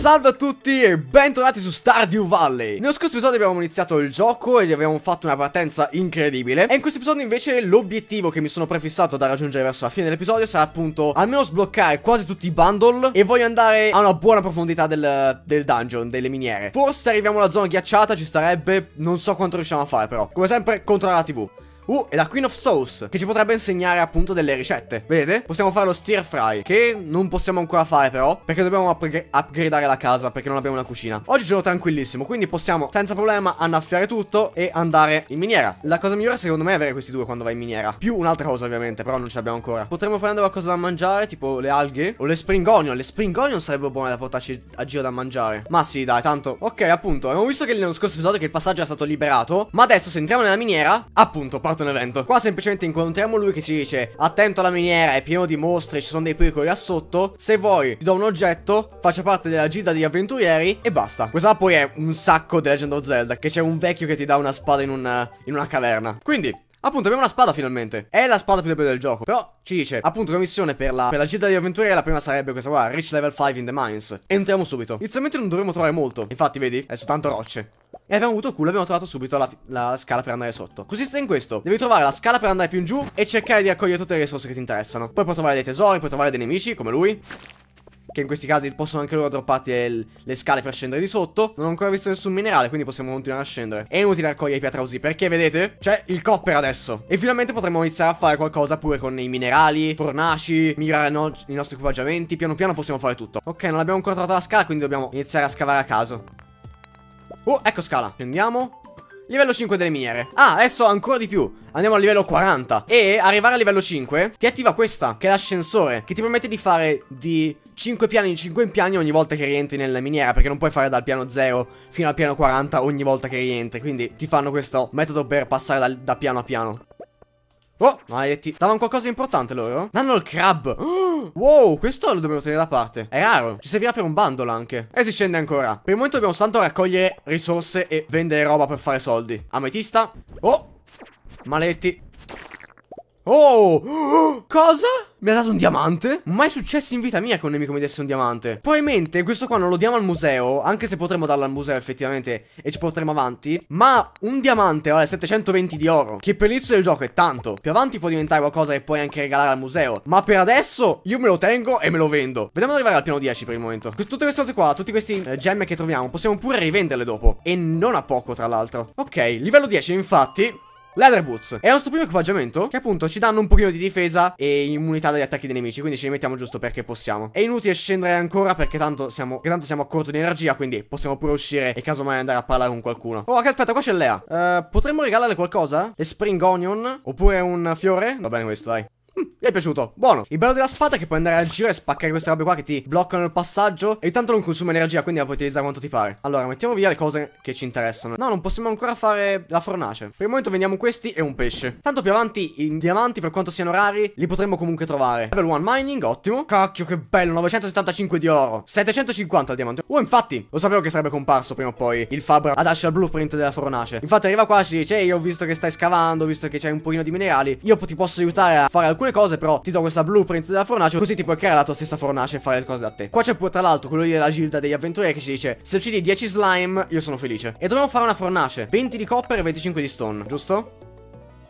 Salve a tutti e bentornati su Stardew Valley Nello scorso episodio abbiamo iniziato il gioco e abbiamo fatto una partenza incredibile E in questo episodio invece l'obiettivo che mi sono prefissato da raggiungere verso la fine dell'episodio Sarà appunto almeno sbloccare quasi tutti i bundle E voglio andare a una buona profondità del, del dungeon, delle miniere Forse arriviamo alla zona ghiacciata, ci starebbe, non so quanto riusciamo a fare però Come sempre, contro la TV Uh, è la Queen of Sauce, che ci potrebbe insegnare appunto delle ricette. Vedete? Possiamo fare lo stir fry, che non possiamo ancora fare però, perché dobbiamo upgra upgradare la casa, perché non abbiamo una cucina. Oggi sono tranquillissimo, quindi possiamo senza problema annaffiare tutto e andare in miniera. La cosa migliore secondo me è avere questi due quando vai in miniera. Più un'altra cosa ovviamente, però non ce l'abbiamo ancora. Potremmo prendere qualcosa da mangiare, tipo le alghe o le spring onion. Le spring onion sarebbero buone da portarci a giro da mangiare. Ma sì, dai, tanto. Ok, appunto, abbiamo visto che nello scorso episodio che il passaggio era stato liberato, ma adesso se entriamo nella miniera, appunto, portiamo fatto un evento. Qua semplicemente incontriamo lui che ci dice attento alla miniera, è pieno di mostri, ci sono dei pericoli là sotto, se vuoi ti do un oggetto, faccia parte della gita degli avventurieri e basta. Questa poi è un sacco di Legend of Zelda, che c'è un vecchio che ti dà una spada in una, in una caverna. Quindi, Appunto abbiamo una spada finalmente È la spada più debole del gioco Però ci dice Appunto la missione per la, per la città degli avventurieri La prima sarebbe questa qua Reach level 5 in the mines Entriamo subito Inizialmente non dovremmo trovare molto Infatti vedi È soltanto rocce e abbiamo avuto culo, abbiamo trovato subito la, la, scala per andare sotto. Così sta in questo. Devi trovare la scala per andare più in giù e cercare di raccogliere tutte le risorse che ti interessano. Poi puoi trovare dei tesori, puoi trovare dei nemici, come lui. Che in questi casi possono anche loro dropparti le, le scale per scendere di sotto. Non ho ancora visto nessun minerale, quindi possiamo continuare a scendere. È inutile raccogliere i pietrausi, perché vedete? C'è il copper adesso. E finalmente potremo iniziare a fare qualcosa pure con i minerali, fornaci, migliorare no, i nostri equipaggiamenti. Piano piano possiamo fare tutto. Ok, non abbiamo ancora trovato la scala, quindi dobbiamo iniziare a scavare a caso. Oh, ecco scala. Prendiamo. Livello 5 delle miniere. Ah, adesso ancora di più. Andiamo al livello 40. E arrivare a livello 5 ti attiva questa, che è l'ascensore, che ti permette di fare di 5 piani in 5 piani ogni volta che rientri nella miniera, perché non puoi fare dal piano 0 fino al piano 40 ogni volta che rientri. Quindi ti fanno questo metodo per passare da, da piano a piano. Oh, maledetti. Davano qualcosa di importante loro? Danno il crab. Oh, wow, questo lo dobbiamo tenere da parte. È raro. Ci servirà per un bundle anche. E eh, si scende ancora. Per il momento dobbiamo soltanto raccogliere risorse e vendere roba per fare soldi. Ametista. Oh, maledetti. Oh! Cosa? Mi ha dato un diamante? Mai successo in vita mia che un nemico mi desse un diamante. Probabilmente questo qua non lo diamo al museo, anche se potremmo darlo al museo effettivamente e ci porteremo avanti, ma un diamante vale 720 di oro, che per l'inizio del gioco è tanto. Più avanti può diventare qualcosa che puoi anche regalare al museo, ma per adesso io me lo tengo e me lo vendo. Vediamo di arrivare al piano 10 per il momento. Tutte queste cose qua, tutti questi eh, gemme che troviamo, possiamo pure rivenderle dopo. E non a poco, tra l'altro. Ok, livello 10 infatti Leather Boots È il nostro primo equipaggiamento Che appunto ci danno un pochino di difesa E immunità dagli attacchi dei nemici Quindi ce li mettiamo giusto perché possiamo È inutile scendere ancora Perché tanto siamo, tanto siamo a corto di energia Quindi possiamo pure uscire E casomai andare a parlare con qualcuno Oh aspetta qua c'è Lea uh, Potremmo regalarle qualcosa? Le Spring Onion Oppure un fiore? Va bene questo dai Mm, mi è piaciuto, buono Il bello della spada è che puoi andare a giro e spaccare queste robe qua che ti bloccano il passaggio E tanto non consuma energia, quindi la puoi utilizzare quanto ti pare Allora, mettiamo via le cose che ci interessano No, non possiamo ancora fare la fornace Per il momento vendiamo questi e un pesce Tanto più avanti, i diamanti, per quanto siano rari, li potremmo comunque trovare Level 1 mining, ottimo Cacchio, che bello, 975 di oro 750 al diamante Oh, infatti, lo sapevo che sarebbe comparso prima o poi Il Fabra ad Asher Blueprint della fornace Infatti arriva qua e ci dice Ehi, ho visto che stai scavando, ho visto che c'è un pochino di minerali Io ti posso aiutare a fare alcune come cose Però ti do questa blueprint della fornace Così ti puoi creare la tua stessa fornace e fare le cose da te Qua c'è pure tra l'altro quello della gilda degli avventurieri Che ci dice se uccidi 10 slime io sono felice E dobbiamo fare una fornace 20 di copper e 25 di stone giusto?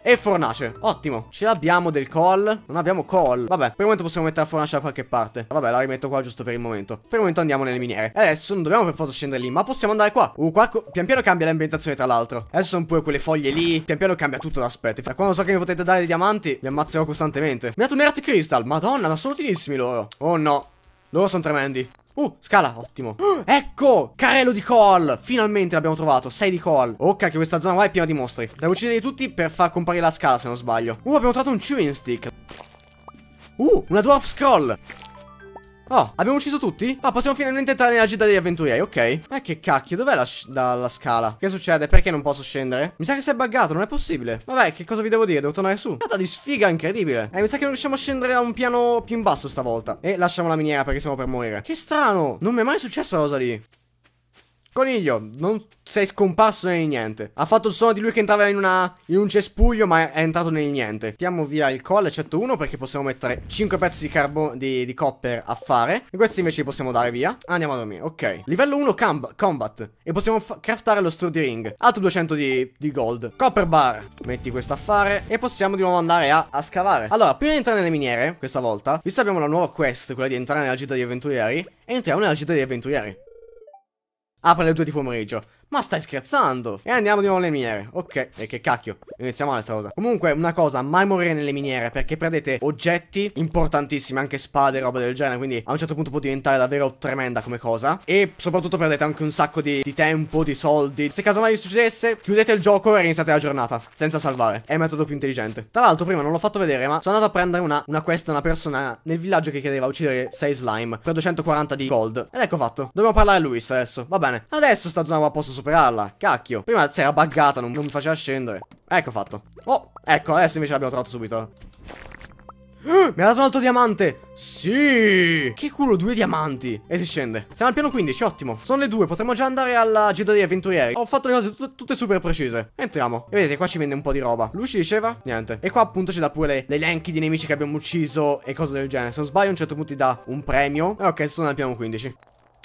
E fornace, ottimo Ce l'abbiamo del call Non abbiamo call Vabbè, per il momento possiamo mettere la fornace da qualche parte Vabbè, la rimetto qua giusto per il momento Per il momento andiamo nelle miniere Adesso non dobbiamo per forza scendere lì Ma possiamo andare qua Uh, qua pian piano cambia l'ambientazione tra l'altro Adesso sono pure quelle foglie lì Pian piano cambia tutto l'aspetto Fra quando so che mi potete dare dei diamanti Vi ammazzerò costantemente Mi ha dato un Earth Crystal Madonna, ma sono utilissimi loro Oh no loro sono tremendi Uh, scala, ottimo. Oh, ecco, carello di call. Finalmente l'abbiamo trovato, 6 di call. Oh, cacchio, questa zona qua è piena di mostri. Devo uccidere tutti per far comparire la scala, se non sbaglio. Uh, abbiamo trovato un chewing stick. Uh, una dwarf scroll. Oh, abbiamo ucciso tutti? Ah, possiamo finalmente entrare nella città degli avventurieri, ok. Ma che cacchio, dov'è la, la, la, scala? Che succede? Perché non posso scendere? Mi sa che si è buggato, non è possibile. Vabbè, che cosa vi devo dire? Devo tornare su. Cata di sfiga incredibile. Eh, mi sa che non riusciamo a scendere a un piano più in basso stavolta. E lasciamo la miniera perché siamo per morire. Che strano, non mi è mai successa cosa lì. Coniglio, non sei scomparso nel niente. Ha fatto il suono di lui che entrava in, una, in un cespuglio, ma è entrato nel niente. Mettiamo via il colle, eccetto uno, perché possiamo mettere 5 pezzi di, di, di copper a fare. E questi invece li possiamo dare via. Andiamo a dormire, ok. Livello 1 combat. E possiamo craftare lo strudi ring. Altro 200 di, di, gold. Copper bar. Metti questo a fare. E possiamo di nuovo andare a, a scavare. Allora, prima di entrare nelle miniere, questa volta, visto che abbiamo la nuova quest, quella di entrare nella città degli avventurieri, entriamo nella città degli avventurieri apre le due di pomeriggio. Ma stai scherzando? E andiamo di nuovo nelle miniere. Ok, e che cacchio. Iniziamo questa cosa. Comunque, una cosa, mai morire nelle miniere, perché prendete oggetti importantissimi, anche spade e roba del genere, quindi a un certo punto può diventare davvero tremenda come cosa. E soprattutto perdete anche un sacco di, di tempo, di soldi. Se casomai vi succedesse, chiudete il gioco e riniziate la giornata, senza salvare. È il metodo più intelligente. Tra l'altro, prima non l'ho fatto vedere, ma sono andato a prendere una, una quest, una persona nel villaggio che chiedeva uccidere 6 slime per 240 di gold. Ed ecco fatto. Dobbiamo parlare a Luis adesso, va bene. Adesso sta zona a posto superarla. Cacchio. Prima si era buggata, non, non mi faceva scendere. Ecco fatto. Oh, ecco, adesso invece l'abbiamo trovato subito. Mi ha dato un altro diamante Sì Che culo due diamanti E si scende Siamo al piano 15 ottimo Sono le due Potremmo già andare alla gita degli avventurieri Ho fatto le cose tut tutte super precise Entriamo E vedete qua ci vende un po' di roba Lui ci diceva Niente E qua appunto ci dà pure l'elenchi di nemici che abbiamo ucciso E cose del genere Se non sbaglio a un certo punto ti dà un premio E ok sono al piano 15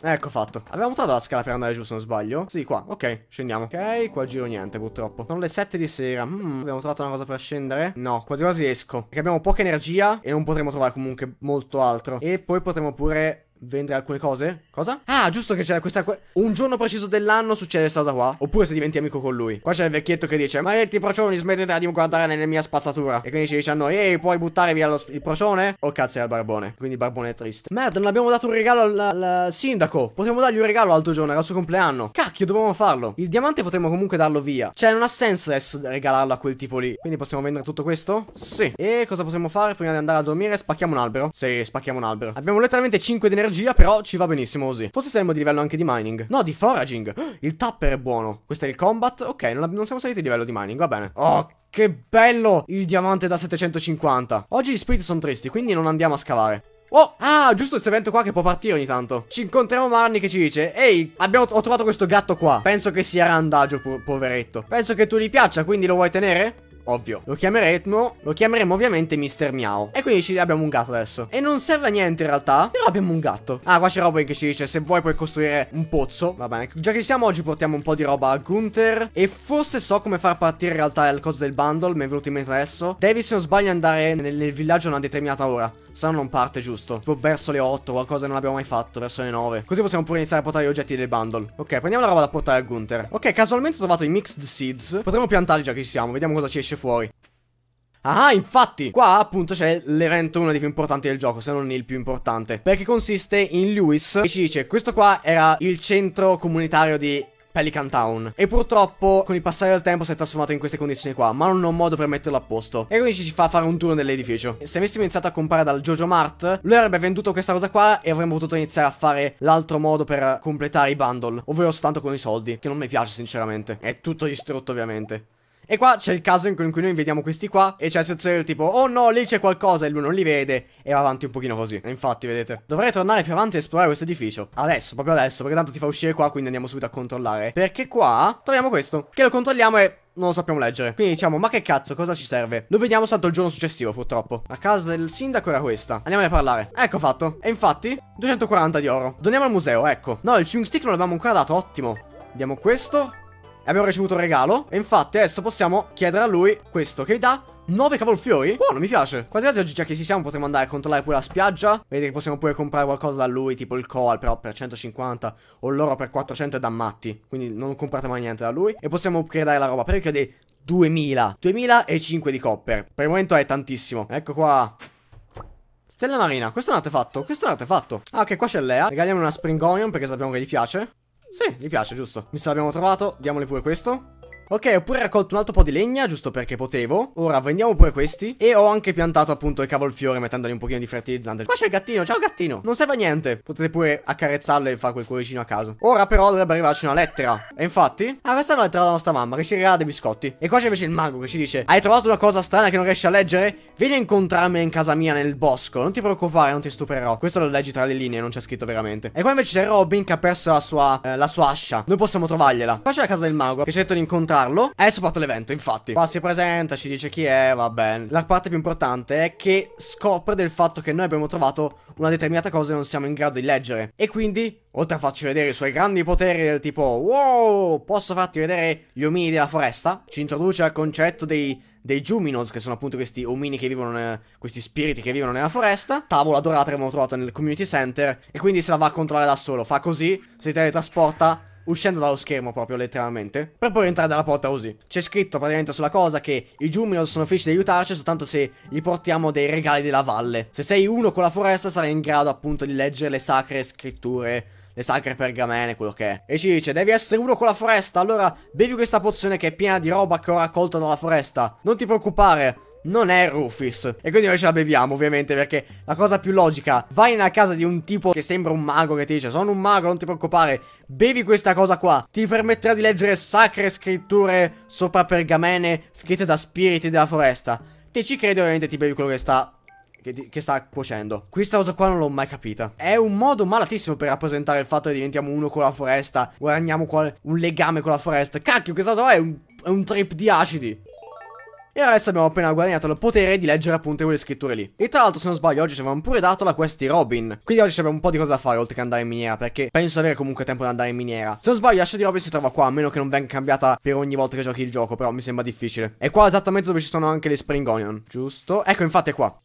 Ecco fatto. Abbiamo montato la scala per andare giù se non sbaglio. Sì, qua. Ok, scendiamo. Ok, qua giro niente purtroppo. Sono le 7 di sera. Mm, abbiamo trovato una cosa per scendere? No, quasi quasi esco. Perché abbiamo poca energia e non potremo trovare comunque molto altro. E poi potremo pure vendere alcune cose? Cosa? Ah, giusto che c'era questa... Un giorno preciso dell'anno succede questa cosa qua. Oppure se diventi amico con lui. Qua c'è il vecchietto che dice, Ma maledetti procioni, smettete di guardare nella mia spazzatura. E quindi ci dice a noi, ehi, puoi buttare via lo, il procione? O oh, cazzo è il barbone. Quindi il barbone è triste. Merda, non abbiamo dato un regalo al, al sindaco. Potremmo dargli un regalo l'altro giorno, era il suo compleanno. Cacchio, dovevamo farlo. Il diamante potremmo comunque darlo via. Cioè, non ha senso adesso regalarlo a quel tipo lì. Quindi possiamo vendere tutto questo? Sì. E cosa possiamo fare prima di andare a dormire? Spacchiamo un albero. Sì, spacchiamo un albero. Abbiamo letteralmente 5 denari energia, però ci va benissimo così. Forse saremmo di livello anche di mining. No, di foraging. Il tapper è buono. Questo è il combat. Ok, non, non siamo saliti di livello di mining, va bene. Oh, Che bello il diamante da 750. Oggi gli spiriti sono tristi, quindi non andiamo a scavare. Oh, ah, giusto questo evento qua che può partire ogni tanto. Ci incontriamo Marni che ci dice, ehi, abbiamo, ho trovato questo gatto qua. Penso che sia randagio, po poveretto. Penso che tu gli piaccia, quindi lo vuoi tenere? ovvio. Lo chiameremo, lo chiameremo ovviamente Mr. Miao. E quindi ci abbiamo un gatto adesso. E non serve a niente in realtà, però abbiamo un gatto. Ah, qua c'è Robin che ci dice, se vuoi puoi costruire un pozzo. Va bene, già che siamo oggi portiamo un po' di roba a Gunther. E forse so come far partire in realtà il coso del bundle, mi è venuto in mente adesso. Devi se non sbaglio andare nel, nel villaggio a una determinata ora se no non parte giusto. Tipo verso le 8, qualcosa che non abbiamo mai fatto, verso le 9. Così possiamo pure iniziare a portare gli oggetti del bundle. Ok, prendiamo la roba da portare a Gunther. Ok, casualmente ho trovato i mixed seeds. Potremmo piantarli già che ci siamo, vediamo cosa ci esce fuori. Ah, infatti, qua appunto c'è l'evento uno dei più importanti del gioco, se non il più importante, perché consiste in Lewis che ci dice questo qua era il centro comunitario di Pelican Town. E purtroppo con il passare del tempo si è trasformato in queste condizioni qua, ma non ho modo per metterlo a posto. E quindi ci fa fare un tour nell'edificio. Se avessimo iniziato a comprare dal Jojo Mart, lui avrebbe venduto questa cosa qua e avremmo potuto iniziare a fare l'altro modo per completare i bundle, ovvero soltanto con i soldi, che non mi piace sinceramente. È tutto distrutto ovviamente. E qua c'è il caso in cui, noi vediamo questi qua e c'è la situazione del tipo oh no lì c'è qualcosa e lui non li vede e va avanti un pochino così. infatti vedete dovrei tornare più avanti e esplorare questo edificio. Adesso, proprio adesso perché tanto ti fa uscire qua quindi andiamo subito a controllare. Perché qua troviamo questo che lo controlliamo e non lo sappiamo leggere. Quindi diciamo, ma che cazzo, cosa ci serve? Lo vediamo soltanto il giorno successivo, purtroppo. La casa del sindaco era questa. Andiamo a parlare. Ecco fatto. E infatti, 240 di oro. Doniamo al museo, ecco. No, il chewing stick non l'abbiamo ancora dato, ottimo. Diamo questo abbiamo ricevuto un regalo. E infatti adesso possiamo chiedere a lui questo che dà 9 cavolfiori? Buono, mi piace. Quasi quasi oggi già che ci siamo potremo andare a controllare pure la spiaggia. Vedete che possiamo pure comprare qualcosa da lui, tipo il coal, però per 150 o l'oro per 400 è da matti. Quindi non comprate mai niente da lui. E possiamo upgradare la roba, però io chiedo 2000. 2005 di copper. Per il momento è tantissimo. Ecco qua. Stella marina, questo è un artefatto, questo è un artefatto. Ah, ok, qua c'è Lea. Regaliamo una Springonium perché sappiamo che gli piace. Sì, mi piace, giusto. Mi sa abbiamo trovato, diamole pure questo. Ok, ho pure raccolto un altro po' di legna, giusto perché potevo. Ora vendiamo pure questi. E ho anche piantato appunto il cavolfiore mettendogli un pochino di fertilizzante. Qua c'è il gattino, ciao gattino. Non serve a niente. Potete pure accarezzarlo e fare quel cuoricino a caso. Ora però dovrebbe arrivarci una lettera. E infatti... Ah, questa è una lettera della nostra mamma che ci regala dei biscotti. E qua c'è invece il mago che ci dice... Hai trovato una cosa strana che non riesci a leggere? Vieni a incontrarmi in casa mia nel bosco. Non ti preoccupare, non ti stupirò. Questo lo leggi tra le linee, non c'è scritto veramente. E qua invece c'è Robin che ha perso la sua, eh, la sua ascia. Noi possiamo trovargliela. Qua c'è la casa del mago che ci ha detto di incontrare incontrarlo. Adesso parte l'evento, infatti. Qua si presenta, ci dice chi è, va bene. La parte più importante è che scopre del fatto che noi abbiamo trovato una determinata cosa e non siamo in grado di leggere. E quindi, oltre a farci vedere i suoi grandi poteri del tipo Wow, posso farti vedere gli omini della foresta? Ci introduce al concetto dei dei Juminos, che sono appunto questi omini che vivono, ne... questi spiriti che vivono nella foresta. Tavola dorata che abbiamo trovato nel community center. E quindi se la va a controllare da solo. Fa così, si teletrasporta uscendo dallo schermo proprio letteralmente, per poi entrare dalla porta così. C'è scritto praticamente sulla cosa che i Juminos sono felici di aiutarci soltanto se gli portiamo dei regali della valle. Se sei uno con la foresta sarai in grado appunto di leggere le sacre scritture le sacre pergamene, quello che è. E ci dice, devi essere uno con la foresta, allora bevi questa pozione che è piena di roba che ho raccolto dalla foresta. Non ti preoccupare, non è Rufus. E quindi noi ce la beviamo ovviamente perché la cosa più logica, vai in a casa di un tipo che sembra un mago che ti dice sono un mago, non ti preoccupare, bevi questa cosa qua, ti permetterà di leggere sacre scritture sopra pergamene scritte da spiriti della foresta. Te ci credi ovviamente ti bevi quello che sta che, sta cuocendo. Questa cosa qua non l'ho mai capita. È un modo malatissimo per rappresentare il fatto che diventiamo uno con la foresta, guadagniamo un legame con la foresta. Cacchio, questa cosa è un, è un trip di acidi. E adesso abbiamo appena guadagnato il potere di leggere appunto quelle scritture lì. E tra l'altro se non sbaglio oggi ci avevamo pure dato la quest di Robin. Quindi oggi abbiamo un po' di cosa da fare oltre che andare in miniera perché penso avere comunque tempo di andare in miniera. Se non sbaglio la scia di Robin si trova qua a meno che non venga cambiata per ogni volta che giochi il gioco però mi sembra difficile. È qua esattamente dove ci sono anche le Spring Onion. Giusto? Ecco infatti è qua.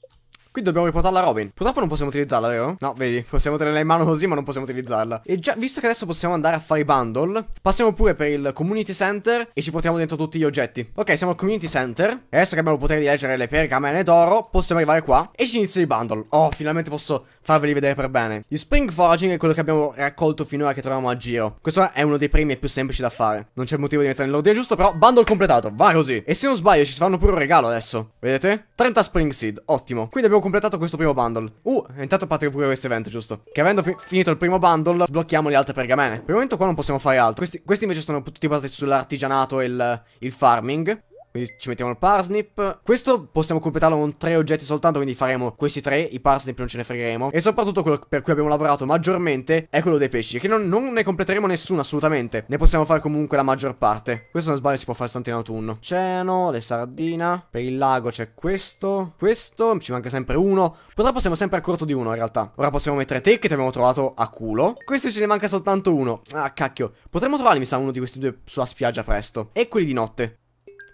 Qui dobbiamo riportarla a Robin. Purtroppo non possiamo utilizzarla, vero? No, vedi, possiamo tenerla in mano così, ma non possiamo utilizzarla. E già, visto che adesso possiamo andare a fare i bundle, passiamo pure per il community center e ci portiamo dentro tutti gli oggetti. Ok, siamo al community center. E adesso che abbiamo il potere di leggere le pergamene d'oro, possiamo arrivare qua e ci inizia i bundle. Oh, finalmente posso farveli vedere per bene. Il spring foraging è quello che abbiamo raccolto finora che troviamo a giro. Questo è uno dei primi e più semplici da fare. Non c'è motivo di mettere nell'ordine giusto, però bundle completato. Va così. E se non sbaglio, ci fanno pure un regalo adesso. Vedete? 30 spring seed, ottimo. Quindi abbiamo avevo completato questo primo bundle. Uh, intanto parte pure questo evento, giusto? Che avendo fi finito il primo bundle, sblocchiamo le altre pergamene. Per il momento qua non possiamo fare altro. Questi, questi invece sono tutti basati sull'artigianato e il, il farming. Quindi ci mettiamo il parsnip. Questo possiamo completarlo con tre oggetti soltanto, quindi faremo questi tre, i parsnip non ce ne fregheremo. E soprattutto quello per cui abbiamo lavorato maggiormente è quello dei pesci, che non, non ne completeremo nessuno assolutamente. Ne possiamo fare comunque la maggior parte. Questo non sbaglio si può fare soltanto in autunno. Oceano, le sardine. Per il lago c'è questo, questo, ci manca sempre uno. Purtroppo siamo sempre a corto di uno in realtà. Ora possiamo mettere te che ti abbiamo trovato a culo. Questo ce ne manca soltanto uno. Ah, cacchio. Potremmo trovare, mi sa, uno di questi due sulla spiaggia presto. E quelli di notte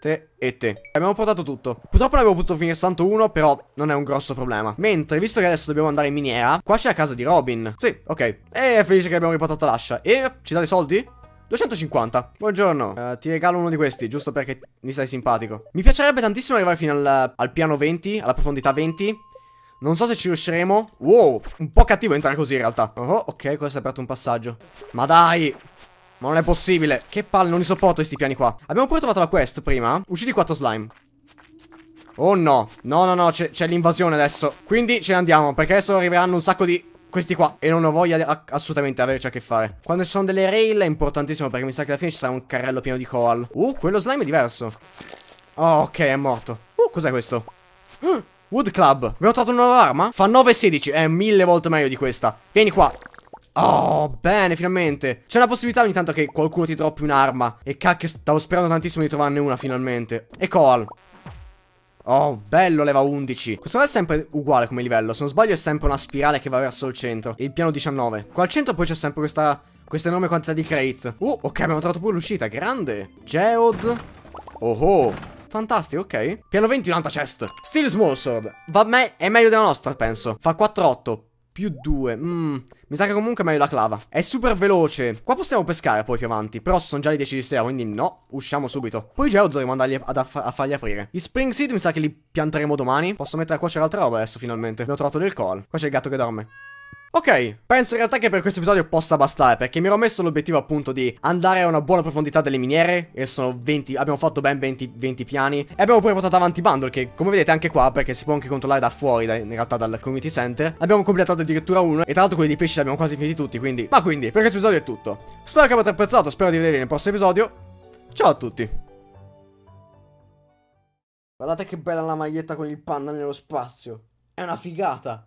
te e te. Abbiamo portato tutto. Purtroppo ne avevo potuto finire soltanto uno, però non è un grosso problema. Mentre, visto che adesso dobbiamo andare in miniera, qua c'è la casa di Robin. Sì, ok. E è felice che abbiamo riportato l'ascia. E ci dà dei soldi? 250 Buongiorno uh, Ti regalo uno di questi Giusto perché mi stai simpatico Mi piacerebbe tantissimo arrivare fino al, al piano 20 Alla profondità 20 non so se ci riusciremo Wow, un po' cattivo entrare così in realtà Oh, ok, qua si è aperto un passaggio Ma dai ma non è possibile. Che palle, non li sopporto questi piani qua. Abbiamo pure trovato la quest prima. Uccidi quattro slime. Oh no. No, no, no, c'è l'invasione adesso. Quindi ce ne andiamo, perché adesso arriveranno un sacco di... Questi qua. E non ho voglia assolutamente averci a che fare. Quando ci sono delle rail è importantissimo, perché mi sa che alla fine ci sarà un carrello pieno di coal. Uh, quello slime è diverso. Oh, ok, è morto. Uh, cos'è questo? Wood Club. Abbiamo trovato una nuova arma? Fa 9 e 16. È mille volte meglio di questa. Vieni qua. Oh, bene, finalmente. C'è la possibilità ogni tanto che qualcuno ti droppi un'arma. E cacchio, stavo sperando tantissimo di trovarne una finalmente. E Coal. Oh, bello, leva 11. Questo è sempre uguale come livello. Se non sbaglio è sempre una spirale che va verso il centro. E il piano 19. Qua al centro poi c'è sempre questa... Questa enorme quantità di crate. Uh, ok, abbiamo trovato pure l'uscita. Grande. Geod. Oh oh. Fantastico, ok. Piano 20, un'altra chest. Steel Small Sword. Va me è meglio della nostra, penso. Fa 4-8. Più 2, mm, mi sa che comunque è meglio la clava È super veloce Qua possiamo pescare poi più avanti Però sono già le 10 di sera, quindi no, usciamo subito Poi già dovremo andarli a, a, fargli aprire Gli spring seed mi sa che li pianteremo domani Posso mettere a cuocere altra roba adesso finalmente Ne ho trovato del call Qua c'è il gatto che dorme Ok, penso in realtà che per questo episodio possa bastare, perché mi ero messo l'obiettivo appunto di andare a una buona profondità delle miniere, e sono 20, abbiamo fatto ben 20, 20 piani, e abbiamo pure portato avanti Bundle, che come vedete anche qua, perché si può anche controllare da fuori, da, in realtà dal community center, abbiamo completato addirittura uno, e tra l'altro quelli di pesci li abbiamo quasi finiti tutti, quindi... Ma quindi, per questo episodio è tutto. Spero che abbiate apprezzato, spero di vedervi nel prossimo episodio. Ciao a tutti! Guardate che bella la maglietta con il panda nello spazio, è una figata!